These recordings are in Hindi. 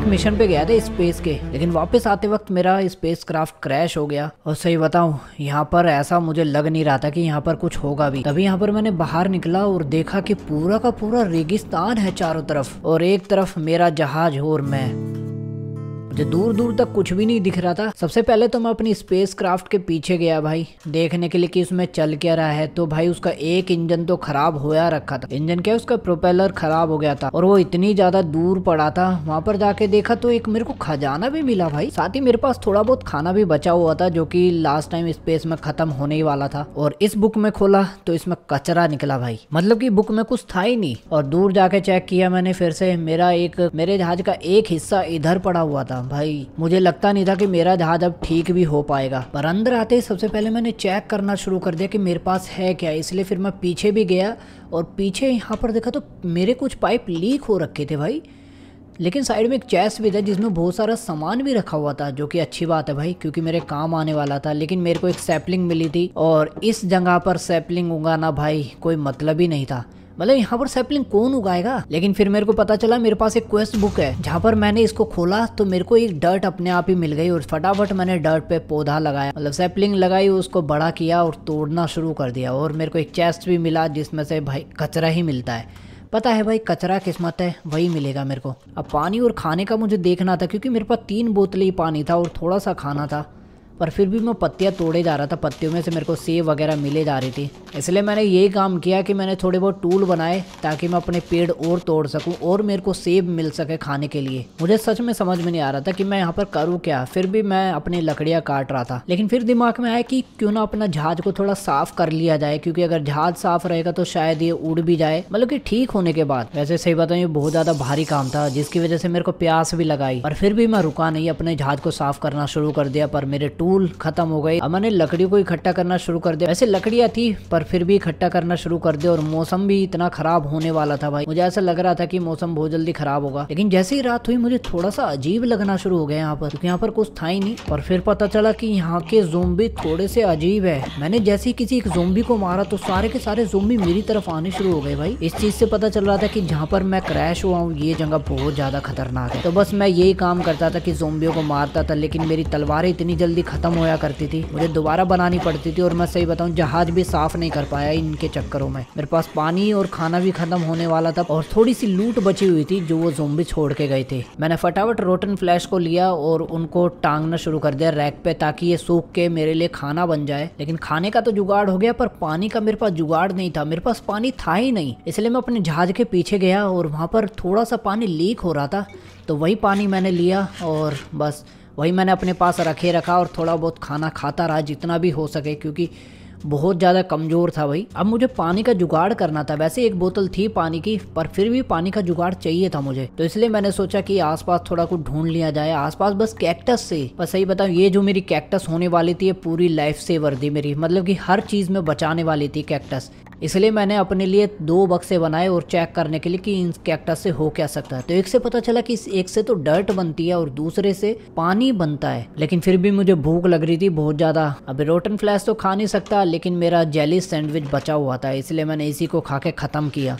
एक मिशन पे गया था स्पेस के लेकिन वापस आते वक्त मेरा स्पेस क्राफ्ट क्रैश हो गया और सही बताऊं यहाँ पर ऐसा मुझे लग नहीं रहा था कि यहाँ पर कुछ होगा भी तभी यहाँ पर मैंने बाहर निकला और देखा कि पूरा का पूरा रेगिस्तान है चारों तरफ और एक तरफ मेरा जहाज और मैं मुझे दूर दूर तक कुछ भी नहीं दिख रहा था सबसे पहले तो मैं अपनी स्पेस क्राफ्ट के पीछे गया भाई देखने के लिए कि उसमें चल क्या रहा है तो भाई उसका एक इंजन तो खराब होया रखा था इंजन क्या उसका प्रोपेलर खराब हो गया था और वो इतनी ज्यादा दूर पड़ा था वहां पर जाके देखा तो एक मेरे को खजाना भी मिला भाई साथ ही मेरे पास थोड़ा बहुत खाना भी बचा हुआ था जो की लास्ट टाइम स्पेस में खत्म होने ही वाला था और इस बुक में खोला तो इसमें कचरा निकला भाई मतलब की बुक में कुछ था ही नहीं और दूर जाके चेक किया मैंने फिर से मेरा एक मेरे जहाज का एक हिस्सा इधर पड़ा हुआ था भाई मुझे लगता नहीं था कि मेरा जहाज अब ठीक भी हो पाएगा पर अंदर आते ही सबसे पहले मैंने चेक करना शुरू कर दिया कि मेरे पास है क्या इसलिए फिर मैं पीछे भी गया और पीछे यहाँ पर देखा तो मेरे कुछ पाइप लीक हो रखे थे भाई लेकिन साइड में एक चेस्ट भी था जिसमें बहुत सारा सामान भी रखा हुआ था जो कि अच्छी बात है भाई क्योंकि मेरे काम आने वाला था लेकिन मेरे को एक सैपलिंग मिली थी और इस जगह पर सैपलिंग उगाना भाई कोई मतलब ही नहीं था मतलब यहाँ पर सैपलिंग कौन उगाएगा लेकिन फिर मेरे को पता चला मेरे पास एक क्वेस्ट बुक है जहाँ पर मैंने इसको खोला तो मेरे को एक डर्ट अपने आप ही मिल गई और फटाफट मैंने डर्ट पे पौधा लगाया मतलब सैपलिंग लगाई उसको बड़ा किया और तोड़ना शुरू कर दिया और मेरे को एक चेस्ट भी मिला जिसमें से भाई कचरा ही मिलता है पता है भाई कचरा किस्मत है वही मिलेगा मेरे को अब पानी और खाने का मुझे देखना था क्योंकि मेरे पास तीन बोतल ही पानी था और थोड़ा सा खाना था पर फिर भी मैं पत्तियाँ तोड़े जा रहा था पत्तियों में से मेरे को सेब वगैरह मिले जा रही थी इसलिए मैंने ये काम किया कि मैंने थोड़े बहुत टूल बनाए ताकि मैं अपने पेड़ और तोड़ सकूँ और मेरे को सेब मिल सके खाने के लिए मुझे सच में समझ में नहीं आ रहा था कि मैं यहाँ पर करूँ क्या फिर भी मैं अपनी लकड़ियाँ काट रहा था लेकिन फिर दिमाग में आया कि क्यों ना अपना जहाज को थोड़ा साफ कर लिया जाए क्योंकि अगर जहाज साफ रहेगा तो शायद ये उड़ भी जाए मतलब कि ठीक होने के बाद वैसे सही बताऊँ ये बहुत ज़्यादा भारी काम था जिसकी वजह से मेरे को प्यास भी लगाई और फिर भी मैं रुका नहीं अपने जहाज को साफ करना शुरू कर दिया पर मेरे टूल फूल खत्म हो गई अब मैंने लकड़ी को इकट्ठा करना शुरू कर दिया वैसे लकड़िया थी पर फिर भी इकट्ठा करना शुरू कर दिया और मौसम भी इतना खराब होने वाला था भाई मुझे ऐसा लग रहा था कि मौसम बहुत जल्दी खराब होगा लेकिन जैसे ही रात हुई मुझे थोड़ा सा अजीब लगना शुरू हो गया यहाँ पर क्योंकि यहाँ पर कुछ था ही नहीं और फिर पता चला की यहाँ के जोम्बी थोड़े से अजीब है मैंने जैसे ही किसी एक जोम्बी को मारा तो सारे के सारे जोम्बी मेरी तरफ आने शुरू हो गए भाई इस चीज से पता चल रहा था कि जहाँ पर मैं क्रैश हुआ हूँ ये जगह बहुत ज्यादा खतरनाक है तो बस मैं यही काम करता था कि जोम्बियों को मारता था लेकिन मेरी तलवारें इतनी जल्दी खत्म ख़त्म होया करती थी मुझे दोबारा बनानी पड़ती थी और मैं सही बताऊँ जहाज भी साफ नहीं कर पाया इनके चक्करों में मेरे पास पानी और खाना भी खत्म होने वाला था और थोड़ी सी लूट बची हुई थी जो वो जोम्बी छोड़ के गए थे मैंने फटाफट रोटन फ्लैश को लिया और उनको टांगना शुरू कर दिया रैक पे ताकि ये सूख के मेरे लिए खाना बन जाए लेकिन खाने का तो जुगाड़ हो गया पर पानी का मेरे पास जुगाड़ नहीं था मेरे पास पानी था ही नहीं इसलिए मैं अपने जहाज के पीछे गया और वहाँ पर थोड़ा सा पानी लीक हो रहा था तो वही पानी मैंने लिया और बस वही मैंने अपने पास रखे रखा और थोड़ा बहुत खाना खाता रहा जितना भी हो सके क्योंकि बहुत ज़्यादा कमज़ोर था भाई अब मुझे पानी का जुगाड़ करना था वैसे एक बोतल थी पानी की पर फिर भी पानी का जुगाड़ चाहिए था मुझे तो इसलिए मैंने सोचा कि आसपास थोड़ा कुछ ढूंढ लिया जाए आसपास बस कैक्टस से बस सही बताऊँ ये जो मेरी कैक्टस होने वाली थी ये पूरी लाइफ सेवर थी मेरी मतलब कि हर चीज़ में बचाने वाली थी कैक्टस इसलिए मैंने अपने लिए दो बक्से बनाए और चेक करने के लिए कि इन कैक्टस से हो क्या सकता है तो एक से पता चला कि इस एक से तो डर्ट बनती है और दूसरे से पानी बनता है लेकिन फिर भी मुझे भूख लग रही थी बहुत ज़्यादा अभी रोटन फ्लैश तो खा नहीं सकता लेकिन मेरा जेली सैंडविच बचा हुआ था इसलिए मैंने इसी को खा के ख़त्म किया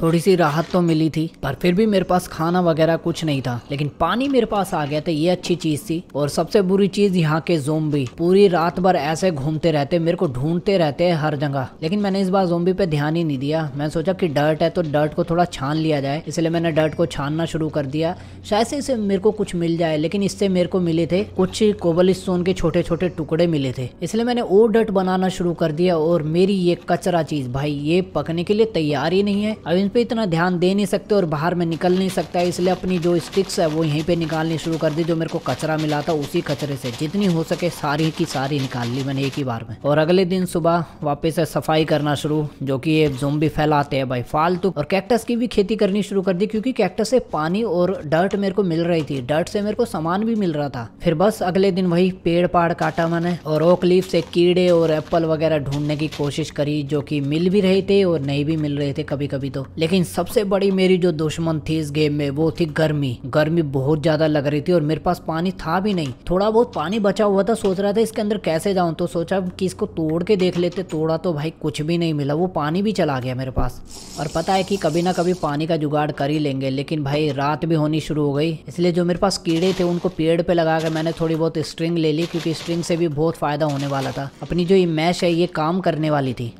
थोड़ी सी राहत तो मिली थी पर फिर भी मेरे पास खाना वगैरह कुछ नहीं था लेकिन पानी मेरे पास आ गया था तो ये अच्छी चीज थी और सबसे बुरी चीज यहाँ के जोम्बी पूरी रात भर ऐसे घूमते रहते मेरे को ढूंढते रहते हर जगह लेकिन मैंने इस बार जोम्बी पे ध्यान ही नहीं दिया मैं सोचा कि डर्ट है तो डर्ट को थोड़ा छान लिया जाए इसलिए मैंने डर्ट को छानना शुरू कर दिया शायद से इसे मेरे को कुछ मिल जाए लेकिन इससे मेरे को मिले थे कुछ कोबल स्टोन के छोटे छोटे टुकड़े मिले थे इसलिए मैंने वो डर्ट बनाना शुरू कर दिया और मेरी ये कचरा चीज भाई ये पकने के लिए तैयार ही नहीं है अब इन पे इतना ध्यान दे नहीं सकते और बाहर में निकल नहीं सकता है इसलिए अपनी जो स्टिक्स है वो यहीं पे निकालनी शुरू कर दी जो मेरे को कचरा मिला था उसी कचरे से जितनी हो सके सारी की सारी निकाल ली मैंने एक ही बार में और अगले दिन सुबह वापस से सफाई करना शुरू जो कि ये जोम्बी फैलाते हैं भाई फालतू और कैक्टस की भी खेती करनी शुरू कर दी क्योंकि कैक्टस से पानी और डर्ट मेरे को मिल रही थी डर्ट से मेरे को सामान भी मिल रहा था फिर बस अगले दिन वही पेड़ पाड़ काटा मैंने और ओक लीफ से कीड़े और एप्पल वगैरह ढूंढने की कोशिश करी जो कि मिल भी रहे थे और नहीं भी मिल रहे थे कभी कभी तो लेकिन सबसे बड़ी मेरी जो दुश्मन थी इस गेम में वो थी गर्मी गर्मी बहुत ज्यादा लग रही थी और मेरे पास पानी था भी नहीं थोड़ा बहुत पानी बचा हुआ था सोच रहा था इसके अंदर कैसे जाऊं तो सोचा कि इसको तोड़ के देख लेते तोड़ा तो भाई कुछ भी नहीं मिला वो पानी भी चला गया मेरे पास और पता है कि कभी ना कभी पानी का जुगाड़ कर ही लेंगे लेकिन भाई रात भी होनी शुरू हो गई इसलिए जो मेरे पास कीड़े थे उनको पेड़ पे लगा कर मैंने थोड़ी बहुत स्ट्रिंग ले ली क्योंकि स्ट्रिंग से भी बहुत फायदा होने वाला था अपनी जो ये मैश है ये काम करने वाली थी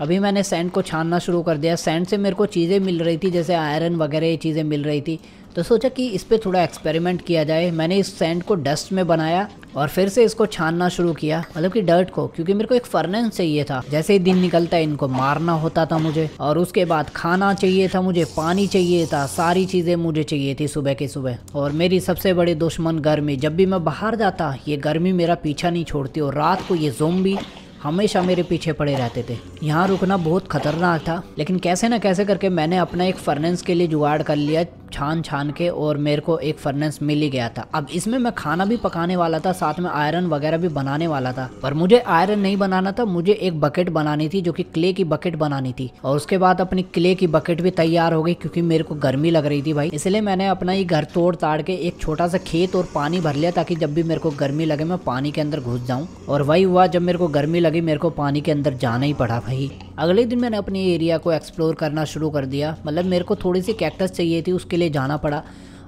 अभी मैंने सैंड को छानना शुरू कर दिया सैंड से मेरे को चीज़ें मिल रही थी जैसे आयरन वगैरह ये चीज़ें मिल रही थी तो सोचा कि इस पर थोड़ा एक्सपेरिमेंट किया जाए मैंने इस सैंड को डस्ट में बनाया और फिर से इसको छानना शुरू किया मतलब कि डर्ट को क्योंकि मेरे को एक फर्नेस चाहिए था जैसे ही दिन निकलता है इनको मारना होता था मुझे और उसके बाद खाना चाहिए था मुझे पानी चाहिए था सारी चीज़ें मुझे चाहिए थी सुबह के सुबह और मेरी सबसे बड़ी दुश्मन गर्मी जब भी मैं बाहर जाता ये गर्मी मेरा पीछा नहीं छोड़ती और रात को ये जोम हमेशा मेरे पीछे पड़े रहते थे यहाँ रुकना बहुत खतरनाक था लेकिन कैसे ना कैसे करके मैंने अपना एक फर्नेंस के लिए जुगाड़ कर लिया छान छान के और मेरे को एक फर्नेस मिल ही गया था अब इसमें मैं खाना भी पकाने वाला था साथ में आयरन वगैरह भी बनाने वाला था पर मुझे आयरन नहीं बनाना था मुझे एक बकेट बनानी थी जो कि क्ले की बकेट बनानी थी और उसके बाद अपनी क्ले की बकेट भी तैयार हो गई क्योंकि मेरे को गर्मी लग रही थी भाई इसलिए मैंने अपना ही घर तोड़ ताड़ के एक छोटा सा खेत और पानी भर लिया ताकि जब भी मेरे को गर्मी लगे मैं पानी के अंदर घुस जाऊँ और वही हुआ जब मेरे को गर्मी लगी मेरे को पानी के अंदर जाना ही पड़ा भाई अगले दिन मैंने अपने एरिया को एक्सप्लोर करना शुरू कर दिया मतलब मेरे को थोड़ी सी कैक्टस चाहिए थी उसके लिए लिए जाना पड़ा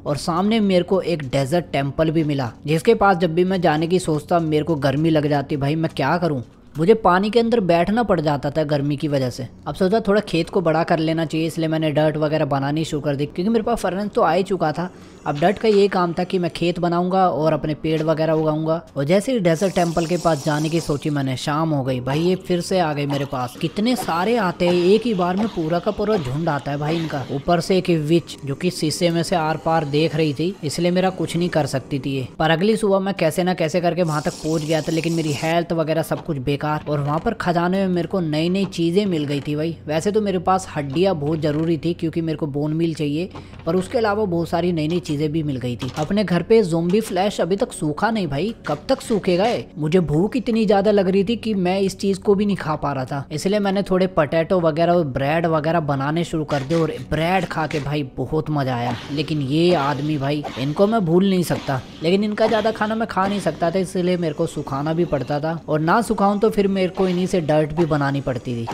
और सामने मेरे को एक डेजर्ट टेम्पल भी मिला जिसके पास जब भी मैं जाने की सोचता मेरे को गर्मी लग जाती भाई मैं क्या करूँ मुझे पानी के अंदर बैठना पड़ जाता था गर्मी की वजह से अब सोचा थोड़ा खेत को बड़ा कर लेना चाहिए इसलिए मैंने डर्ट वगैरह बनानी शुरू कर दी क्योंकि मेरे पास फर्नेस तो आ ही चुका था अब डर्ट का ये काम था कि मैं खेत बनाऊंगा और अपने पेड़ वगैरह उगाऊंगा और जैसे ही डेजर्ट टेम्पल के पास जाने की सोची मैंने शाम हो गई भाई ये फिर से आ गई मेरे पास कितने सारे आते हैं एक ही बार में पूरा का पूरा झुंड आता है भाई इनका ऊपर से एक विच जो की शीशे में से आर पार देख रही थी इसलिए मेरा कुछ नहीं कर सकती थी पर अगली सुबह मैं कैसे ना कैसे करके वहां तक पहुंच गया था लेकिन मेरी हेल्थ वगैरह सब कुछ बेकार बेकार और वहाँ पर खजाने में मेरे को नई नई चीज़ें मिल गई थी भाई वैसे तो मेरे पास हड्डियाँ बहुत ज़रूरी थी क्योंकि मेरे को बोन मिल चाहिए पर उसके अलावा बहुत सारी नई नई चीज़ें भी मिल गई थी अपने घर पे जोम्बी फ्लैश अभी तक सूखा नहीं भाई कब तक सूखेगा मुझे भूख इतनी ज़्यादा लग रही थी कि मैं इस चीज़ को भी नहीं खा पा रहा था इसलिए मैंने थोड़े पटेटो वगैरह और ब्रेड वगैरह बनाने शुरू कर दिए और ब्रेड खा के भाई बहुत मज़ा आया लेकिन ये आदमी भाई इनको मैं भूल नहीं सकता लेकिन इनका ज़्यादा खाना मैं खा नहीं सकता था इसलिए मेरे को सुखाना भी पड़ता था और ना सुखाऊं तो फिर मेरे को इन्हीं से डर्ट भी बनानी पड़ती थी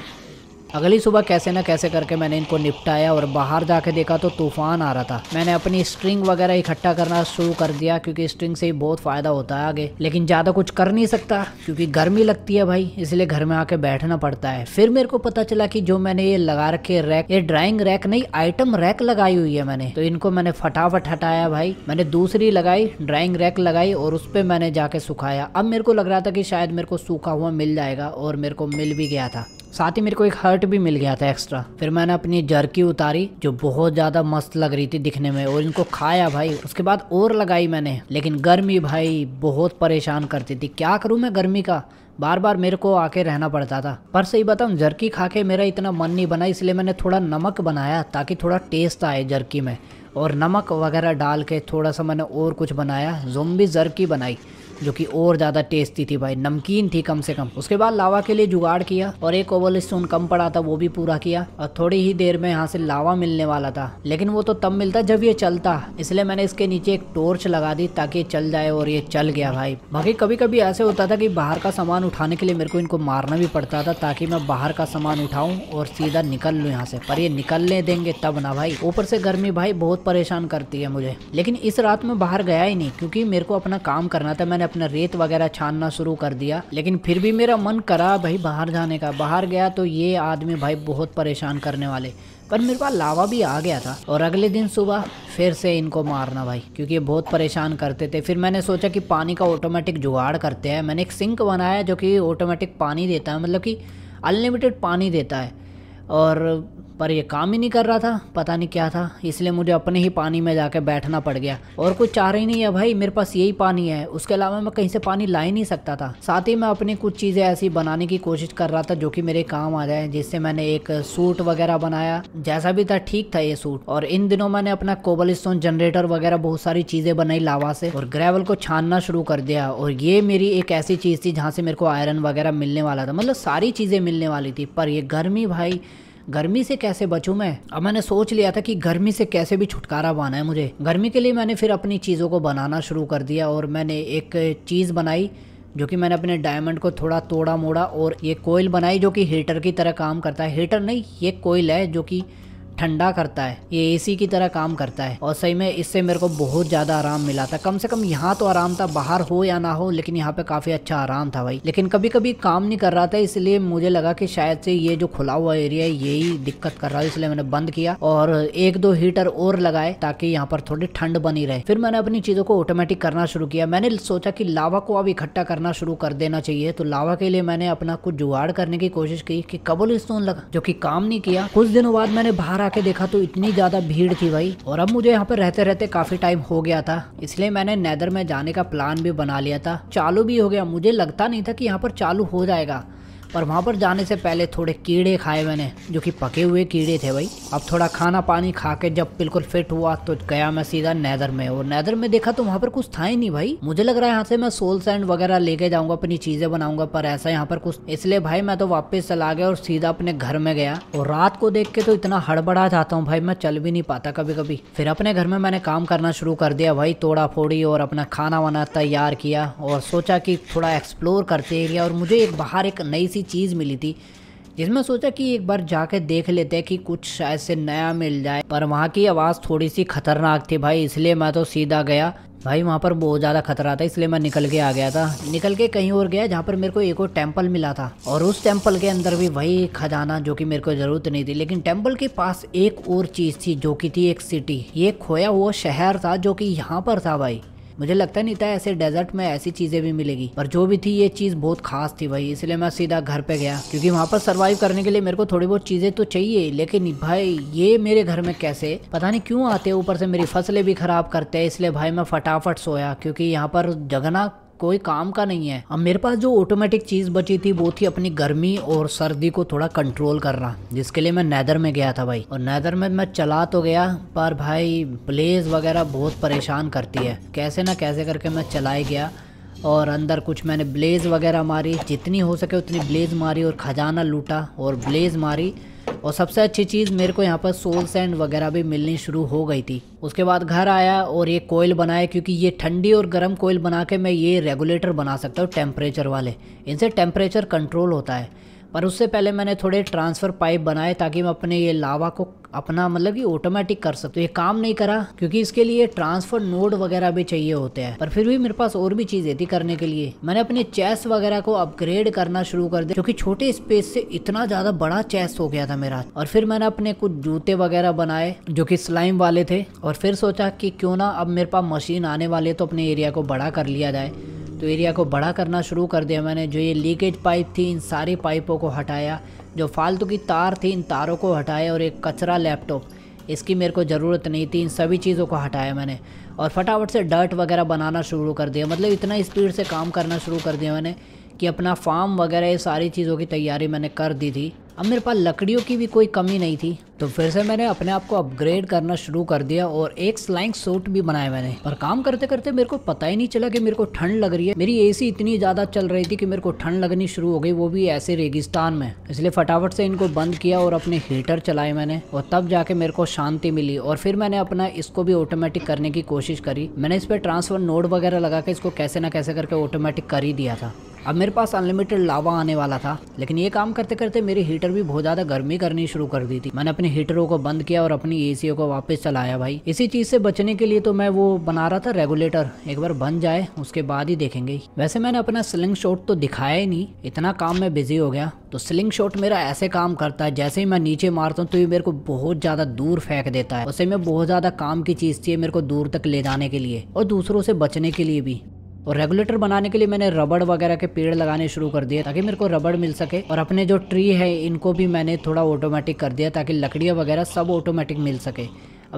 अगली सुबह कैसे ना कैसे करके मैंने इनको निपटाया और बाहर जाके देखा तो तूफान आ रहा था मैंने अपनी स्ट्रिंग वगैरह इकट्ठा करना शुरू कर दिया क्योंकि स्ट्रिंग से ही बहुत फ़ायदा होता है आगे लेकिन ज़्यादा कुछ कर नहीं सकता क्योंकि गर्मी लगती है भाई इसलिए घर में आके बैठना पड़ता है फिर मेरे को पता चला की जो मैंने ये लगा रखे रैक ये ड्राइंग रैक नहीं आइटम रैक लगाई हुई है मैंने तो इनको मैंने फटाफट हटाया भाई मैंने दूसरी लगाई ड्राइंग रैक लगाई और उस पर मैंने जाके सुखाया अब मेरे को लग रहा था कि शायद मेरे को सूखा हुआ मिल जाएगा और मेरे को मिल भी गया था साथ ही मेरे को एक हर्ट भी मिल गया था एक्स्ट्रा फिर मैंने अपनी जर्की उतारी जो बहुत ज़्यादा मस्त लग रही थी दिखने में और इनको खाया भाई उसके बाद और लगाई मैंने लेकिन गर्मी भाई बहुत परेशान करती थी क्या करूँ मैं गर्मी का बार बार मेरे को आके रहना पड़ता था पर सही बताऊँ जर्की खा के मेरा इतना मन नहीं बना इसलिए मैंने थोड़ा नमक बनाया ताकि थोड़ा टेस्ट आए जर्की में और नमक वगैरह डाल के थोड़ा सा मैंने और कुछ बनाया जोम्बी जर्की बनाई जो कि और ज़्यादा टेस्टी थी भाई नमकीन थी कम से कम उसके बाद लावा के लिए जुगाड़ किया और एक ओवल स्टोन कम पड़ा था वो भी पूरा किया और थोड़ी ही देर में यहाँ से लावा मिलने वाला था लेकिन वो तो तब मिलता जब ये चलता इसलिए मैंने इसके नीचे एक टोर्च लगा दी ताकि चल जाए और ये चल गया भाई बाकी कभी कभी ऐसे होता था कि बाहर का सामान उठाने के लिए मेरे को इनको मारना भी पड़ता था ताकि मैं बाहर का सामान उठाऊं और सीधा निकल लू यहाँ से पर ये निकलने देंगे तब ना भाई ऊपर से गर्मी भाई बहुत परेशान करती है मुझे लेकिन इस रात में बाहर गया ही नहीं क्योंकि मेरे को अपना काम करना था मैंने अपना रेत वगैरह छानना शुरू कर दिया लेकिन फिर भी मेरा मन करा भाई बाहर जाने का बाहर गया तो ये आदमी भाई बहुत परेशान करने वाले पर मेरे पास लावा भी आ गया था और अगले दिन सुबह फिर से इनको मारना भाई क्योंकि ये बहुत परेशान करते थे फिर मैंने सोचा कि पानी का ऑटोमेटिक जुगाड़ करते हैं मैंने एक सिंक बनाया जो कि ऑटोमेटिक पानी देता है मतलब कि अनलिमिटेड पानी देता है और पर यह काम ही नहीं कर रहा था पता नहीं क्या था इसलिए मुझे अपने ही पानी में जाके बैठना पड़ गया और कुछ चाह रही नहीं है भाई मेरे पास यही पानी है उसके अलावा मैं कहीं से पानी ला ही नहीं सकता था साथ ही मैं अपनी कुछ चीज़ें ऐसी बनाने की कोशिश कर रहा था जो कि मेरे काम आ जाए जिससे मैंने एक सूट वगैरह बनाया जैसा भी था ठीक था ये सूट और इन दिनों मैंने अपना कोबल स्टोन जनरेटर वगैरह बहुत सारी चीज़ें बनाई लावा से और ग्रेवल को छानना शुरू कर दिया और ये मेरी एक ऐसी चीज़ थी जहाँ से मेरे को आयरन वगैरह मिलने वाला था मतलब सारी चीज़ें मिलने वाली थी पर ये गर्मी भाई गर्मी से कैसे बचूँ मैं अब मैंने सोच लिया था कि गर्मी से कैसे भी छुटकारा पाना है मुझे गर्मी के लिए मैंने फिर अपनी चीज़ों को बनाना शुरू कर दिया और मैंने एक चीज़ बनाई जो कि मैंने अपने डायमंड को थोड़ा तोड़ा मोड़ा और ये कोयल बनाई जो कि हीटर की तरह काम करता है हीटर नहीं ये कोयल है जो कि ठंडा करता है ये एसी की तरह काम करता है और सही में इससे मेरे को बहुत ज़्यादा आराम मिला था कम से कम यहाँ तो आराम था बाहर हो या ना हो लेकिन यहाँ पे काफ़ी अच्छा आराम था भाई लेकिन कभी कभी काम नहीं कर रहा था इसलिए मुझे लगा कि शायद से ये जो खुला हुआ एरिया है यही दिक्कत कर रहा है इसलिए मैंने बंद किया और एक दो हीटर और लगाए ताकि यहाँ पर थोड़ी ठंड बनी रहे फिर मैंने अपनी चीज़ों को ऑटोमेटिक करना शुरू किया मैंने सोचा की लावा को अब इकट्ठा करना शुरू कर देना चाहिए तो लावा के लिए मैंने अपना कुछ जुगाड़ करने की कोशिश की कबुल स्टोन लगा जो की काम नहीं किया कुछ दिनों बाद मैंने बाहर आके देखा तो इतनी ज़्यादा भीड़ थी भाई और अब मुझे यहाँ पर रहते रहते काफ़ी टाइम हो गया था इसलिए मैंने नैदर में जाने का प्लान भी बना लिया था चालू भी हो गया मुझे लगता नहीं था कि यहाँ पर चालू हो जाएगा पर वहाँ पर जाने से पहले थोड़े कीड़े खाए मैंने जो कि पके हुए कीड़े थे भाई अब थोड़ा खाना पानी खा के जब बिल्कुल फिट हुआ तो गया मैं सीधा नैदर में और नैदर में देखा तो वहाँ पर कुछ था ही नहीं भाई मुझे लग रहा है यहाँ से मैं सोल सैंड वगैरह लेके जाऊंगा अपनी चीजें बनाऊंगा पर ऐसा यहाँ पर कुछ इसलिए भाई मैं तो वापिस चला गया और सीधा अपने घर में गया और रात को देख के तो इतना हड़बड़ा जाता हूँ भाई मैं चल भी नहीं पाता कभी कभी फिर अपने घर में मैंने काम करना शुरू कर दिया भाई तोड़ा फोड़ी और अपना खाना वाना तैयार किया और सोचा कि थोड़ा एक्सप्लोर करते एरिया और मुझे एक बाहर एक नई सी ऐसी चीज़ मिली थी जिसमें सोचा कि एक बार जाके देख लेते हैं कि कुछ शायद से नया मिल जाए पर वहाँ की आवाज़ थोड़ी सी खतरनाक थी भाई इसलिए मैं तो सीधा गया भाई वहाँ पर बहुत ज़्यादा खतरा था इसलिए मैं निकल के आ गया था निकल के कहीं और गया जहाँ पर मेरे को एक और टेम्पल मिला था और उस टेम्पल के अंदर भी वही खजाना जो कि मेरे को ज़रूरत नहीं थी लेकिन टेम्पल के पास एक और चीज़ थी जो कि थी एक सिटी ये खोया हुआ शहर था जो कि यहाँ पर था भाई मुझे लगता नहीं था ऐसे डेजर्ट में ऐसी चीजें भी मिलेगी पर जो भी थी ये चीज बहुत खास थी भाई इसलिए मैं सीधा घर पे गया क्योंकि वहाँ पर सर्वाइव करने के लिए मेरे को थोड़ी बहुत चीजें तो चाहिए लेकिन भाई ये मेरे घर में कैसे पता नहीं क्यों आते ऊपर से मेरी फसलें भी खराब करते हैं इसलिए भाई मैं फटाफट सोया क्योंकि यहाँ पर जगना कोई काम का नहीं है अब मेरे पास जो ऑटोमेटिक चीज़ बची थी वो थी अपनी गर्मी और सर्दी को थोड़ा कंट्रोल करना जिसके लिए मैं नैदर में गया था भाई और नैदर में मैं चला तो गया पर भाई प्लेज वगैरह बहुत परेशान करती है कैसे ना कैसे करके मैं ही गया और अंदर कुछ मैंने ब्लेज़ वगैरह मारी जितनी हो सके उतनी ब्लेज़ मारी और ख़जाना लूटा और ब्लेज़ मारी और सबसे अच्छी चीज़ मेरे को यहाँ पर सोल सैंड वगैरह भी मिलनी शुरू हो गई थी उसके बाद घर आया और ये कोयल बनाया क्योंकि ये ठंडी और गर्म कोयल बना के मैं ये रेगुलेटर बना सकता हूँ टेम्परेचर वाले इनसे टेम्परेचर कंट्रोल होता है पर उससे पहले मैंने थोड़े ट्रांसफ़र पाइप बनाए ताकि मैं अपने ये लावा को अपना मतलब कि ऑटोमेटिक कर सकते ये काम नहीं करा क्योंकि इसके लिए ट्रांसफर नोड वगैरह भी चाहिए होते हैं पर फिर भी मेरे पास और भी चीजें थी करने के लिए मैंने अपने चेस वगैरह को अपग्रेड करना शुरू कर दिया क्योंकि छोटे स्पेस से इतना ज्यादा बड़ा चेस हो गया था मेरा और फिर मैंने अपने कुछ जूते वगैरह बनाए जो की स्लाइम वाले थे और फिर सोचा कि क्यों ना अब मेरे पास मशीन आने वाले तो अपने एरिया को बड़ा कर लिया जाए तो एरिया को बड़ा करना शुरू कर दिया मैंने जो ये लीकेज पाइप थी इन सारी पाइपों को हटाया जो फालतू की तार थी इन तारों को हटाया और एक कचरा लैपटॉप इसकी मेरे को ज़रूरत नहीं थी इन सभी चीज़ों को हटाया मैंने और फटाफट से डर्ट वगैरह बनाना शुरू कर दिया मतलब इतना स्पीड से काम करना शुरू कर दिया मैंने कि अपना फार्म वगैरह ये सारी चीज़ों की तैयारी मैंने कर दी थी अब मेरे पास लकड़ियों की भी कोई कमी नहीं थी तो फिर से मैंने अपने आप को अपग्रेड करना शुरू कर दिया और एक स्लाइंग सूट भी बनाया मैंने पर काम करते करते मेरे को पता ही नहीं चला कि मेरे को ठंड लग रही है मेरी एसी इतनी ज़्यादा चल रही थी कि मेरे को ठंड लगनी शुरू हो गई वो भी ऐसे रेगिस्तान में इसलिए फटाफट से इनको बंद किया और अपने हीटर चलाए मैंने और तब जाके मेरे को शांति मिली और फिर मैंने अपना इसको भी ऑटोमेटिक करने की कोशिश करी मैंने इस पर ट्रांसफर नोड वगैरह लगा के इसको कैसे ना कैसे करके ऑटोमेटिक कर ही दिया था अब मेरे पास अनलिमिटेड लावा आने वाला था लेकिन ये काम करते करते मेरी हीटर भी बहुत ज़्यादा गर्मी करनी शुरू कर दी थी मैंने अपने हीटरों को बंद किया और अपनी ए को वापस चलाया भाई इसी चीज़ से बचने के लिए तो मैं वो बना रहा था रेगुलेटर एक बार बन जाए उसके बाद ही देखेंगे वैसे मैंने अपना स्लिंग शॉट तो दिखाया ही नहीं इतना काम में बिजी हो गया तो स्लिंग शॉट मेरा ऐसे काम करता है जैसे ही मैं नीचे मारता हूँ तो ये मेरे को बहुत ज़्यादा दूर फेंक देता है उसे में बहुत ज़्यादा काम की चीज़ थी मेरे को दूर तक ले जाने के लिए और दूसरों से बचने के लिए भी और रेगुलेटर बनाने के लिए मैंने रबड़ वगैरह के पेड़ लगाने शुरू कर दिए ताकि मेरे को रबड़ मिल सके और अपने जो ट्री है इनको भी मैंने थोड़ा ऑटोमेटिक कर दिया ताकि लकड़ियाँ वगैरह सब ऑटोमेटिक मिल सके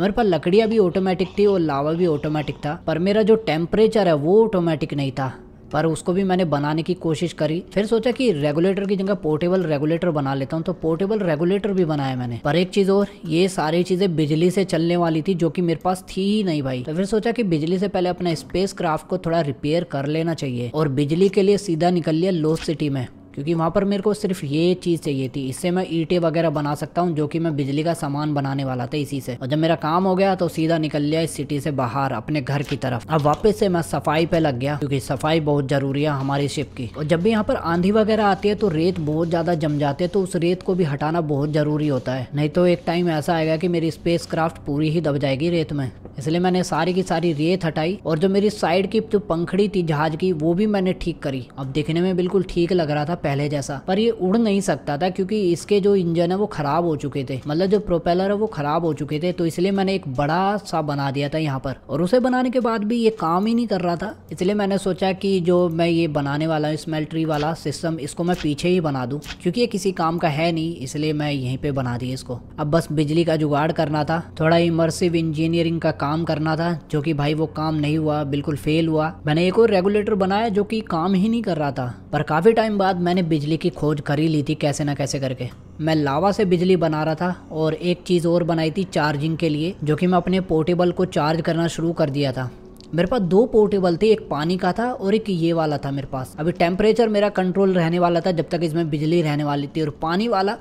मेरे पास लकड़ियाँ भी ऑटोमेटिक थी और लावा भी ऑटोमेटिक था पर मेरा जो टेम्परेचर है वो ऑटोमेटिक नहीं था पर उसको भी मैंने बनाने की कोशिश करी फिर सोचा कि रेगुलेटर की जगह पोर्टेबल रेगुलेटर बना लेता हूँ तो पोर्टेबल रेगुलेटर भी बनाया मैंने पर एक चीज और ये सारी चीजें बिजली से चलने वाली थी जो कि मेरे पास थी ही नहीं भाई तो फिर सोचा कि बिजली से पहले अपना स्पेस क्राफ्ट को थोड़ा रिपेयर कर लेना चाहिए और बिजली के लिए सीधा निकल लिया लोस सिटी में क्योंकि वहाँ पर मेरे को सिर्फ ये चीज़ चाहिए थी इससे मैं ईटे वगैरह बना सकता हूँ जो कि मैं बिजली का सामान बनाने वाला था इसी से और जब मेरा काम हो गया तो सीधा निकल लिया इस सिटी से बाहर अपने घर की तरफ अब वापस से मैं सफाई पे लग गया क्योंकि सफाई बहुत जरूरी है हमारी शिप की और जब भी यहाँ पर आंधी वगैरह आती है तो रेत बहुत ज़्यादा जम जाती है तो उस रेत को भी हटाना बहुत ज़रूरी होता है नहीं तो एक टाइम ऐसा आएगा की मेरी स्पेस पूरी ही दब जाएगी रेत में इसलिए मैंने सारी की सारी रेत हटाई और जो मेरी साइड की जो पंखड़ी थी जहाज की वो भी मैंने ठीक करी अब देखने में बिल्कुल ठीक लग रहा था पहले जैसा पर ये उड़ नहीं सकता था क्योंकि इसके जो इंजन है वो खराब हो चुके थे मतलब जो प्रोपेलर है वो खराब हो चुके थे तो इसलिए मैंने एक बड़ा सा बना दिया था यहाँ पर और उसे बनाने के बाद भी ये काम ही नहीं कर रहा था इसलिए मैंने सोचा कि जो मैं ये बनाने वाला स्मेल्ट्री वाला सिस्टम इसको मैं पीछे ही बना दूँ क्योंकि ये किसी काम का है नहीं इसलिए मैं यहीं पर बना दी इसको अब बस बिजली का जुगाड़ करना था थोड़ा इमर्सिव इंजीनियरिंग का काम करना था जो कि भाई वो काम नहीं हुआ बिल्कुल फेल हुआ मैंने एक और रेगुलेटर बनाया जो कि काम ही नहीं कर रहा था पर काफ़ी टाइम बाद मैंने मैंने बिजली की खोज कर ही ली थी कैसे ना कैसे करके मैं लावा से बिजली बना रहा था और एक चीज़ और बनाई थी चार्जिंग के लिए जो कि मैं अपने पोर्टेबल को चार्ज करना शुरू कर दिया था मेरे पास दो पोर्टेबल थे एक पानी का था और एक ये वाला था मेरे पास अभी टेम्परेचर मेरा कंट्रोल रहने वाला था जब तक इसमें बिजली रहने वाली थी और पानी वाला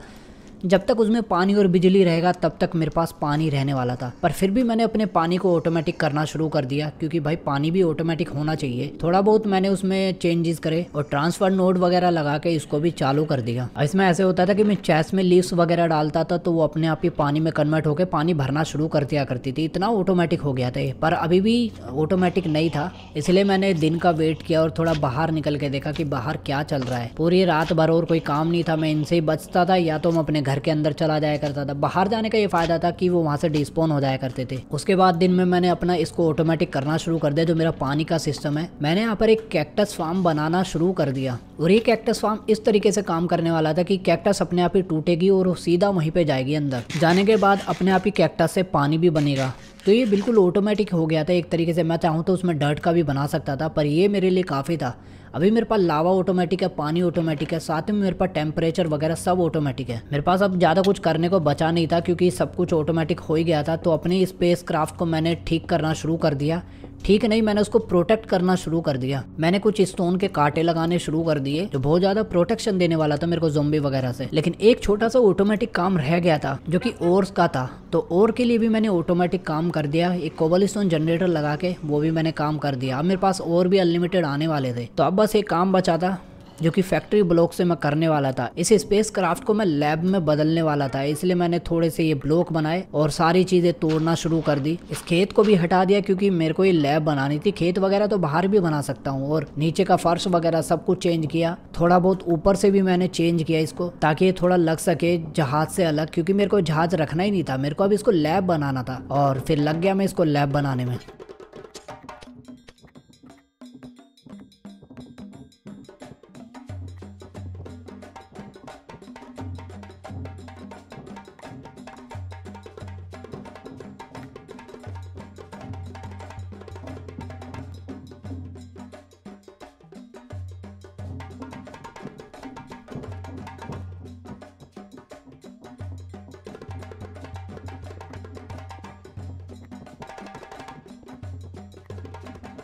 जब तक उसमें पानी और बिजली रहेगा तब तक मेरे पास पानी रहने वाला था पर फिर भी मैंने अपने पानी को ऑटोमेटिक करना शुरू कर दिया क्योंकि भाई पानी भी ऑटोमेटिक होना चाहिए थोड़ा बहुत मैंने उसमें चेंजेस करे और ट्रांसफर नोड वगैरह लगा के इसको भी चालू कर दिया इसमें ऐसे होता था कि मैं चेस में लीव्स वगैरह डालता था तो वो अपने आप ही पानी में कन्वर्ट होकर पानी भरना शुरू कर दिया करती थी इतना ऑटोमेटिक हो गया था पर अभी भी ऑटोमेटिक नहीं था इसलिए मैंने दिन का वेट किया और थोड़ा बाहर निकल के देखा कि बाहर क्या चल रहा है पूरी रात भर और कोई काम नहीं था मैं इनसे ही बचता था या तो हम अपने घर घर के अंदर चला जाया करता था बाहर जाने का ये फायदा था कि वो वहाँ से डिस्पोन हो जाया करते थे उसके बाद दिन में मैंने अपना इसको ऑटोमेटिक करना शुरू कर दिया जो मेरा पानी का सिस्टम है मैंने यहाँ पर एक कैक्टस फार्म बनाना शुरू कर दिया और ये कैक्टस फार्म इस तरीके से काम करने वाला था कि कैक्टस अपने आप ही टूटेगी और सीधा वहीं पर जाएगी अंदर जाने के बाद अपने आप ही कैक्टस से पानी भी बनेगा तो ये बिल्कुल ऑटोमेटिक हो गया था एक तरीके से मैं चाहूँ तो उसमें डर्ट का भी बना सकता था पर ये मेरे लिए काफ़ी था अभी मेरे पास लावा ऑटोमेटिक है पानी ऑटोमेटिक है साथ में मेरे पास टेम्परेचर वगैरह सब ऑटोमेटिक है मेरे पास अब ज़्यादा कुछ करने को बचा नहीं था क्योंकि सब कुछ ऑटोमेटिक हो ही गया था तो अपने स्पेस क्राफ्ट को मैंने ठीक करना शुरू कर दिया ठीक नहीं मैंने उसको प्रोटेक्ट करना शुरू कर दिया मैंने कुछ स्टोन के कांटे लगाने शुरू कर दिए जो बहुत ज्यादा प्रोटेक्शन देने वाला था मेरे को जोम्बी वगैरह से लेकिन एक छोटा सा ऑटोमेटिक काम रह गया था जो कि ओर्स का था तो ओर के लिए भी मैंने ऑटोमेटिक काम कर दिया एक कोबल स्टोन जनरेटर लगा के वो भी मैंने काम कर दिया अब मेरे पास और भी अनलिमिटेड आने वाले थे तो अब बस एक काम बचा था जो कि फैक्ट्री ब्लॉक से मैं करने वाला था इस स्पेस क्राफ्ट को मैं लैब में बदलने वाला था इसलिए मैंने थोड़े से ये ब्लॉक बनाए और सारी चीज़ें तोड़ना शुरू कर दी इस खेत को भी हटा दिया क्योंकि मेरे को ये लैब बनानी थी खेत वगैरह तो बाहर भी बना सकता हूँ और नीचे का फर्श वगैरह सब कुछ चेंज किया थोड़ा बहुत ऊपर से भी मैंने चेंज किया इसको ताकि ये थोड़ा लग सके जहाज से अलग क्योंकि मेरे को जहाज रखना ही नहीं था मेरे को अब इसको लैब बनाना था और फिर लग गया मैं इसको लैब बनाने में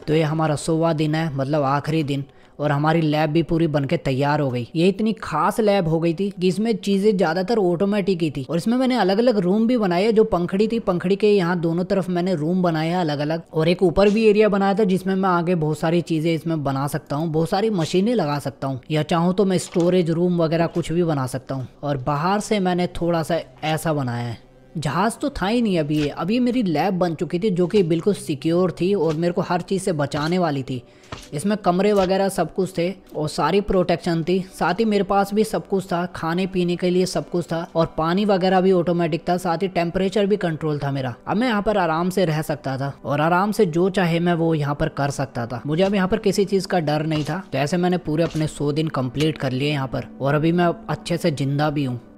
तो ये हमारा सोवा दिन है मतलब आखिरी दिन और हमारी लैब भी पूरी बनके तैयार हो गई ये इतनी खास लैब हो गई थी कि इसमें चीजें ज्यादातर ऑटोमेटिक ही थी और इसमें मैंने अलग अलग रूम भी बनाए जो पंखड़ी थी पंखड़ी के यहाँ दोनों तरफ मैंने रूम बनाए अलग अलग और एक ऊपर भी एरिया बनाया था जिसमें मैं आगे बहुत सारी चीजें इसमें बना सकता हूँ बहुत सारी मशीनें लगा सकता हूँ या चाहूँ तो मैं स्टोरेज रूम वगैरह कुछ भी बना सकता हूँ और बाहर से मैंने थोड़ा सा ऐसा बनाया है जहाज़ तो था ही नहीं अभी अभी मेरी लैब बन चुकी थी जो कि बिल्कुल सिक्योर थी और मेरे को हर चीज़ से बचाने वाली थी इसमें कमरे वगैरह सब कुछ थे और सारी प्रोटेक्शन थी साथ ही मेरे पास भी सब कुछ था खाने पीने के लिए सब कुछ था और पानी वगैरह भी ऑटोमेटिक था साथ ही टेम्परेचर भी कंट्रोल था मेरा अब मैं यहाँ पर आराम से रह सकता था और आराम से जो चाहे मैं वो यहाँ पर कर सकता था मुझे अब यहाँ पर किसी चीज़ का डर नहीं था जैसे तो मैंने पूरे अपने सौ दिन कम्प्लीट कर लिए यहाँ पर और अभी मैं अच्छे से जिंदा भी हूँ